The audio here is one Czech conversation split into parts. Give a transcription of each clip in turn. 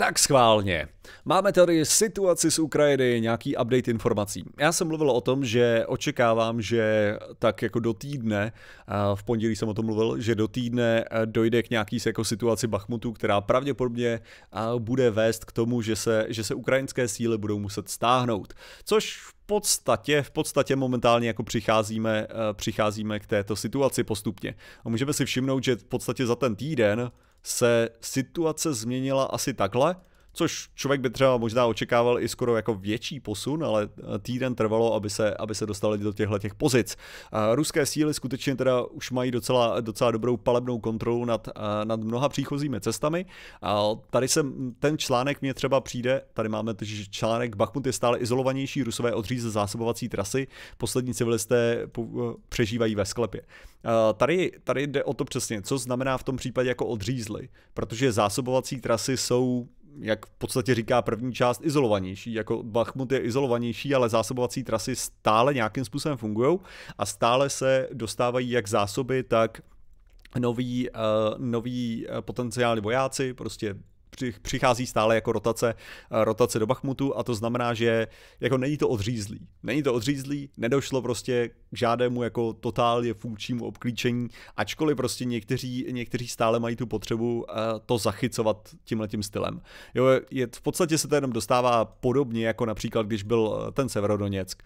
Tak schválně. Máme tady situaci z Ukrajiny, nějaký update informací. Já jsem mluvil o tom, že očekávám, že tak jako do týdne, v pondělí jsem o tom mluvil, že do týdne dojde k nějaký jako situaci Bachmutu, která pravděpodobně bude vést k tomu, že se, že se ukrajinské síly budou muset stáhnout. Což v podstatě, v podstatě momentálně jako přicházíme, přicházíme k této situaci postupně. A můžeme si všimnout, že v podstatě za ten týden se situace změnila asi takhle, což člověk by třeba možná očekával i skoro jako větší posun, ale eh, týden trvalo, aby se, aby se dostali do těchto těch pozic. A eh, ruské síly skutečně teda už mají docela, docela dobrou palebnou kontrolu nad, eh, nad mnoha příchozími cestami. A tady se ten článek mě třeba přijde, tady máme že článek, Bachmut je stále izolovanější, rusové odříze ze zásobovací trasy, poslední civilisté přežívají ve sklepě. tady, tady jde o to přesně, co znamená v tom případě jako odřízli, protože zásobovací trasy jsou jak v podstatě říká první část, izolovanější. Jako Bachmut je izolovanější, ale zásobovací trasy stále nějakým způsobem fungují a stále se dostávají jak zásoby, tak noví, uh, noví eh, potenciální vojáci, prostě přichází stále jako rotace, eh, rotace do Bachmutu a to znamená, že jako není to odřízlý. Není to odřízlý, nedošlo prostě k žádnému jako totálně funkčnímu obklíčení, ačkoliv prostě někteří, někteří stále mají tu potřebu eh, to zachycovat tím stylem. Jo, je, v podstatě se to jenom dostává podobně, jako například, když byl eh, ten Severodoněck,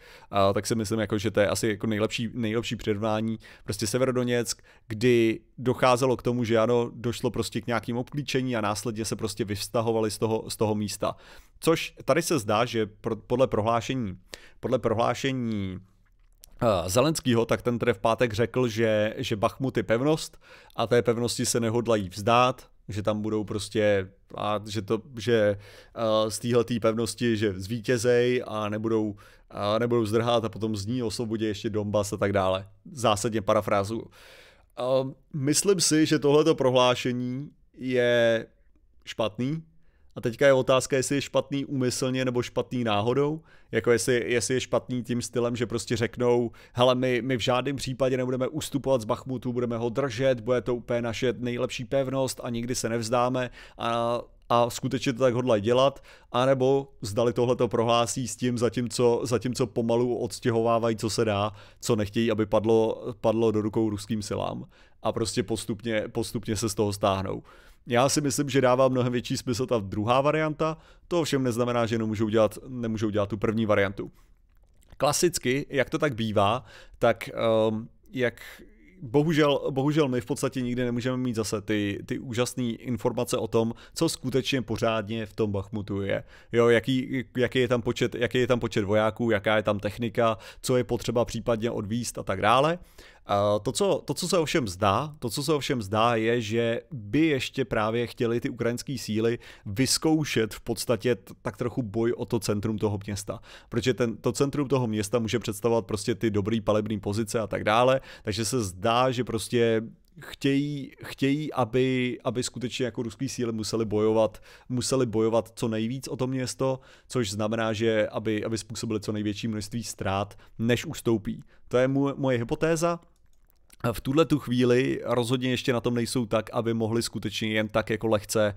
tak si myslím, jako, že to je asi jako nejlepší, nejlepší předvání. Prostě Severodoněck, kdy docházelo k tomu, že ano, došlo prostě k nějakým obklíčení a následně se prostě prostě vyvztahovali z toho, z toho místa. Což tady se zdá, že pro, podle prohlášení, podle prohlášení eh, Zelenskýho, tak ten tedy v pátek řekl, že, že Bachmut je pevnost a té pevnosti se nehodlají vzdát, že tam budou prostě, a že, to, že uh, z téhleté pevnosti, že zvítězej a nebudou, a eh, nebudou zdrhat a potom z ní osvobodí ještě Donbass a tak dále. Zásadně parafrázu. myslím si, že tohleto prohlášení je špatný. A teďka je otázka, jestli je špatný úmyslně nebo špatný náhodou, jako jestli, jestli je špatný tím stylem, že prostě řeknou, hele, my, my v žádném případě nebudeme ustupovat z Bachmutu, budeme ho držet, bude to úplně naše nejlepší pevnost a nikdy se nevzdáme a a skutečně to tak hodlají dělat, a nebo zdali to prohlásí s tím, zatímco, zatímco pomalu odstěhovávají, co se dá, co nechtějí, aby padlo, padlo do rukou ruským silám a prostě postupně, postupně se z toho stáhnou. Já si myslím, že dává mnohem větší smysl ta druhá varianta, to ovšem neznamená, že nemůžou dělat, nemůžou dělat tu první variantu. Klasicky, jak to tak bývá, tak um, jak, bohužel, bohužel my v podstatě nikdy nemůžeme mít zase ty, ty úžasné informace o tom, co skutečně pořádně v tom Bachmutu je. Jo, jaký, jaký, je tam počet, jaký je tam počet vojáků, jaká je tam technika, co je potřeba případně odvíst a tak dále. To co, to, co se ovšem zdá, to, co se ovšem zdá, je, že by ještě právě chtěli ty ukrajinské síly vyzkoušet v podstatě tak trochu boj o to centrum toho města. Protože ten, to centrum toho města může představovat prostě ty dobrý palební pozice a tak dále, takže se zdá, že prostě chtějí, chtějí aby, aby skutečně jako ruský síly museli bojovat, museli bojovat co nejvíc o to město, což znamená, že aby, aby způsobili co největší množství ztrát, než ustoupí. To je moje hypotéza v tuhle tu chvíli rozhodně ještě na tom nejsou tak, aby mohli skutečně jen tak jako lehce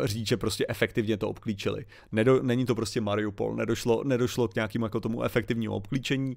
uh, říct, že prostě efektivně to obklíčili. Nedo, není to prostě Mariupol, nedošlo, nedošlo k nějakým jako tomu efektivnímu obklíčení,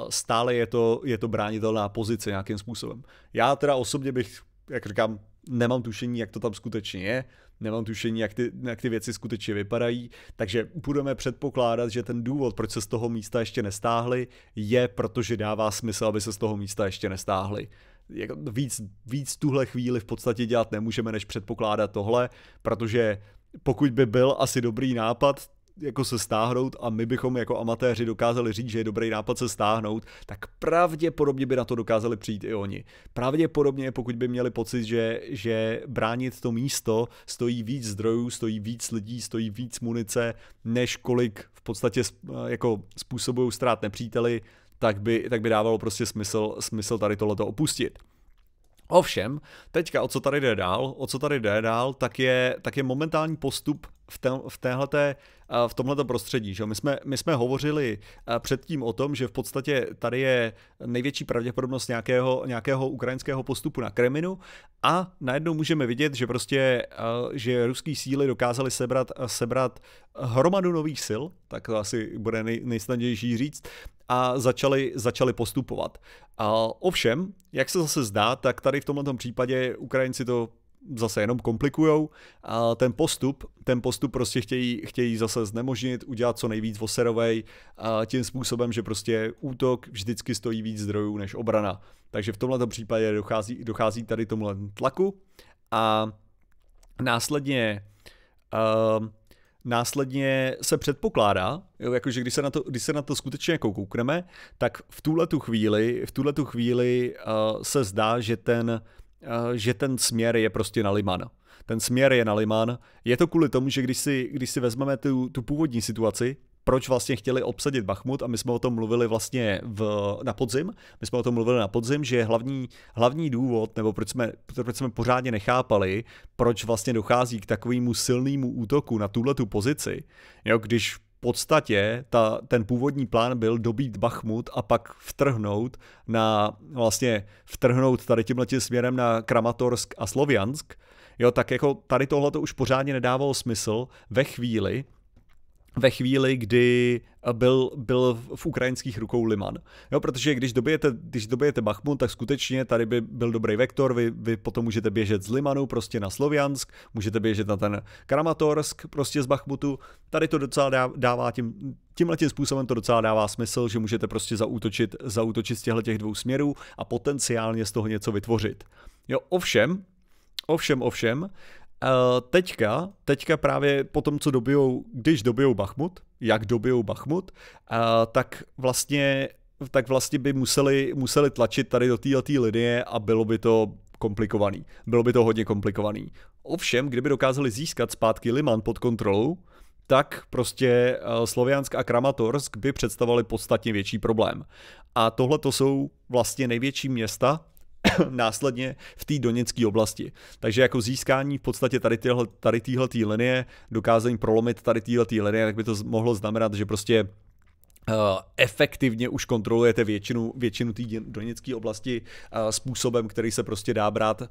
uh, stále je to, je to bránitelná pozice nějakým způsobem. Já teda osobně bych, jak říkám, nemám tušení, jak to tam skutečně je, nemám tušení, jak ty, jak ty věci skutečně vypadají, takže budeme předpokládat, že ten důvod, proč se z toho místa ještě nestáhli, je, protože dává smysl, aby se z toho místa ještě nestáhli. Jako víc, víc tuhle chvíli v podstatě dělat nemůžeme, než předpokládat tohle, protože pokud by byl asi dobrý nápad, jako se stáhnout a my bychom jako amatéři dokázali říct, že je dobrý nápad se stáhnout, tak pravděpodobně by na to dokázali přijít i oni. Pravděpodobně, pokud by měli pocit, že, že bránit to místo stojí víc zdrojů, stojí víc lidí, stojí víc munice, než kolik v podstatě jako způsobují ztrát nepříteli, tak by, tak by dávalo prostě smysl, smysl tady tohleto opustit. Ovšem, teďka o co tady jde dál, o co tady jde dál, tak je, tak je momentální postup v, té, v téhleté, eh, v tomhleto prostředí. Že? My, jsme, my jsme hovořili eh, předtím o tom, že v podstatě tady je největší pravděpodobnost nějakého, nějakého ukrajinského postupu na Kreminu a najednou můžeme vidět, že prostě, eh, že ruský síly dokázaly sebrat, sebrat hromadu nových sil, tak to asi bude nej, nejsnadnější říct, a začali, začali postupovat. A ovšem, jak se zase zdá, tak tady v tomto případě Ukrajinci to zase jenom komplikujou a ten postup, ten postup prostě chtějí, chtějí zase znemožnit, udělat co nejvíc voserovej a tím způsobem, že prostě útok vždycky stojí víc zdrojů než obrana. Takže v tomto případě dochází, dochází tady tomu tlaku a následně uh, následně se předpokládá, jo, jakože když se, na to, když se na to skutečně jako koukneme, tak v tuhle tu chvíli, v tuhle tu chvíli uh, se zdá, že ten Eh, že ten směr je prostě na Liman. Ten směr je na Liman. Je to kvůli tomu, že když si, když si vezmeme tu, tu původní situaci, proč vlastně chtěli obsadit Bachmut a my jsme o tom mluvili vlastně v, na podzim. My jsme o tom mluvili na podzim, že hlavní, hlavní důvod, nebo proč jsme, proč jsme pořádně nechápali, proč vlastně dochází k takovému silnému útoku na tuhle tu pozici, jo, když podstatě ta, ten původní plán byl dobít Bachmut a pak vtrhnout na, vlastně vtrhnout tady tímhle směrem na Kramatorsk a Sloviansk, jo, tak jako tady tohle to už pořádně nedávalo smysl ve chvíli, ve chvíli, kdy eh, byl, byl v ukrajinských rukou Liman. Jo, protože když dobijete, když dobijete Bachmut, tak skutečně tady by byl dobrý vektor, vy, vy potom můžete běžet z Limanu prostě na Sloviansk, můžete běžet na ten Kramatorsk prostě z Bachmutu. Tady to docela dává tím, tímhle tím způsobem to docela dává smysl, že můžete prostě zaútočit, zaútočit z těchto těch dvou směrů a potenciálně z toho něco vytvořit. Jo, ovšem, ovšem, ovšem, Eh, teďka, teďka právě po tom, co dobijou, když dobijou Bachmut, jak dobijou Bachmut, eh, tak vlastně tak vlastně by museli, museli tlačit tady do této linie a bylo by to komplikovaný. Bylo by to hodně komplikovaný. Ovšem, kdyby dokázali získat zpátky Liman pod kontrolou, tak prostě eh, Sloviansk a Kramatorsk by představovali podstatně větší problém. A tohle to jsou vlastně největší města, následně v té doněcké oblasti. Takže jako získání v podstatě tady téhle tady tý linie, dokázání prolomit tady téhle linie, tak by to mohlo znamenat, že prostě eh, efektivně už kontrolujete většinu, většinu té doněcké oblasti eh, způsobem, který se prostě dá brát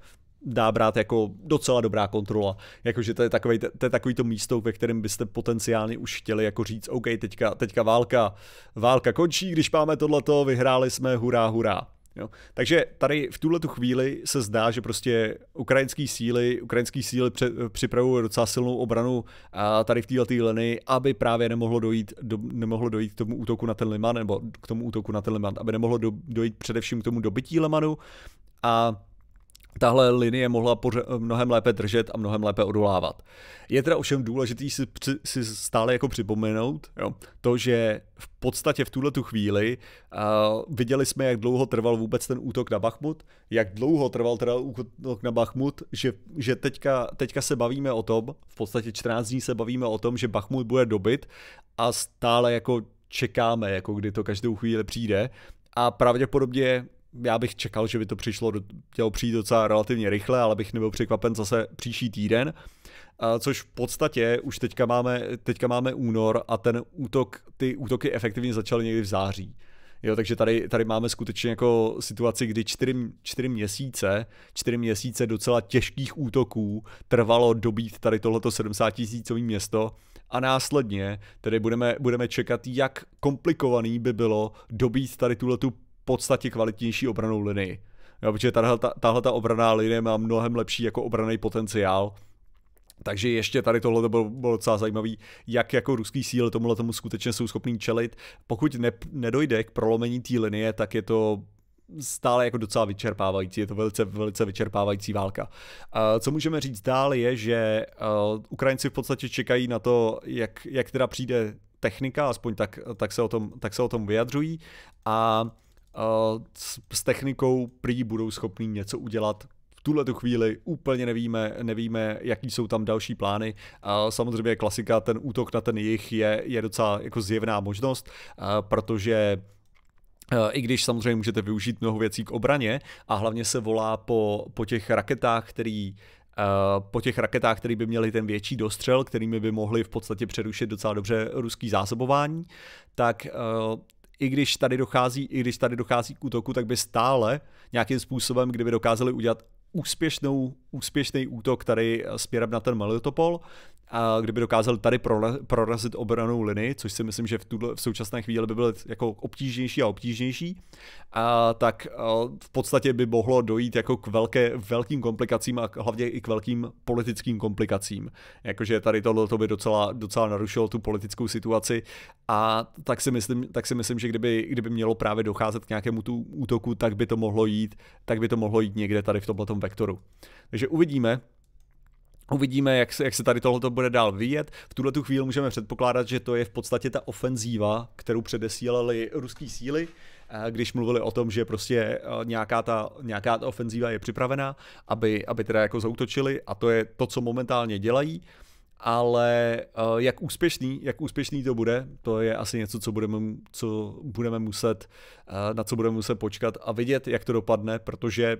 dá brát jako docela dobrá kontrola. Jakože to je, takový, to je takový to místo, ve kterém byste potenciálně už chtěli jako říct, OK, teďka, teďka válka, válka končí, když máme tohleto, vyhráli jsme, hurá, hurá. Jo. Takže tady v tuhle tu chvíli se zdá, že prostě ukrajinské síly, ukrajinské síly připravují docela silnou obranu a tady v této linii, aby právě nemohlo dojít, do, nemohlo dojít k tomu útoku na ten Liman, nebo k tomu útoku na ten Liman, aby nemohlo do, dojít především k tomu dobytí Limanu a tahle linie mohla poře- mnohem lépe držet a mnohem lépe odolávat. Je teda ovšem důležitý si, si stále jako připomenout jo, to, že v podstatě v tuhle chvíli uh, viděli jsme, jak dlouho trval vůbec ten útok na Bachmut, jak dlouho trval teda útok na Bachmut, že, že teďka, teďka se bavíme o tom, v podstatě 14 dní se bavíme o tom, že Bachmut bude dobit a stále jako čekáme, jako kdy to každou chvíli přijde a pravděpodobně já bych čekal, že by to přišlo, do, mělo přijít docela relativně rychle, ale bych nebyl překvapen zase příští týden. A což v podstatě už teďka máme, teďka máme únor a ten útok, ty útoky efektivně začaly někdy v září. Jo, takže tady, tady máme skutečně jako situaci, kdy čtyři, čtyři měsíce, čtyři měsíce docela těžkých útoků trvalo dobít tady tohleto 70 tisícový město a následně tedy budeme, budeme čekat, jak komplikovaný by bylo dobít tady tuhletu podstatě kvalitnější obranou linii. Jo, protože tahle, ta obraná linie má mnohem lepší jako obraný potenciál. Takže ještě tady tohle to bylo, bylo docela zajímavé, jak jako ruský síl tomuhle tomu skutečně jsou schopný čelit. Pokud ne, nedojde k prolomení té linie, tak je to stále jako docela vyčerpávající, je to velice, velice vyčerpávající válka. Co můžeme říct dál je, že eh, Ukrajinci v podstatě čekají na to, jak, jak teda přijde technika, aspoň tak, tak, se o tom, tak se o tom vyjadřují a Eh, s, s technikou prý budou schopní něco udělat tuhle tu chvíli úplně nevíme, nevíme, jaký jsou tam další plány. A eh, samozřejmě klasika, ten útok na ten jich je, je docela jako zjevná možnost, eh, protože i když samozřejmě můžete využít mnoho věcí k obraně a hlavně se volá po, po těch raketách, který po těch raketách, které by měly ten větší dostřel, kterými by mohli v podstatě přerušit docela dobře ruský zásobování, tak i když tady dochází, i když tady dochází k útoku, tak by stále nějakým způsobem, kdyby dokázali udělat úspěšnou, úspěšný útok tady směrem na ten Melitopol, a kdyby dokázal tady prorazit obranou linii, což si myslím, že v, tuto, v současné chvíli by byl jako obtížnější a obtížnější, a tak v podstatě by mohlo dojít jako k velké, velkým komplikacím a hlavně i k velkým politickým komplikacím. Jakože tady tohle to by docela, docela narušilo tu politickou situaci a tak si myslím, tak si myslím že kdyby, kdyby mělo právě docházet k nějakému tu útoku, tak by to mohlo jít, tak by to mohlo jít někde tady v tomto vektoru. Takže uvidíme, Uvidíme, jak se, jak se tady tohleto bude dál vyjet. V tuhle tu chvíli můžeme předpokládat, že to je v podstatě ta ofenzíva, kterou předesílali ruský síly, eh, když mluvili o tom, že prostě eh, nějaká ta, nějaká ta ofenzíva je připravená, aby, aby teda jako zautočili a to je to, co momentálně dělají ale eh, jak úspěšný, jak úspěšný to bude, to je asi něco, co budeme, co budeme muset, na co budeme muset počkat a vidět, jak to dopadne, protože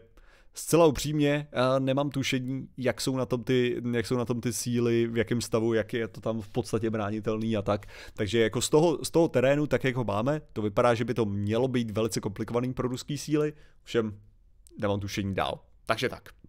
Zcela upřímně, eh, nemám tušení, jak jsou na tom ty, jak jsou na tom ty síly, v jakém stavu, jak je to tam v podstatě bránitelný a tak. Takže jako z toho, z toho terénu, tak jak ho máme, to vypadá, že by to mělo být velice komplikovaný pro ruský síly, všem nemám tušení dál. Takže tak.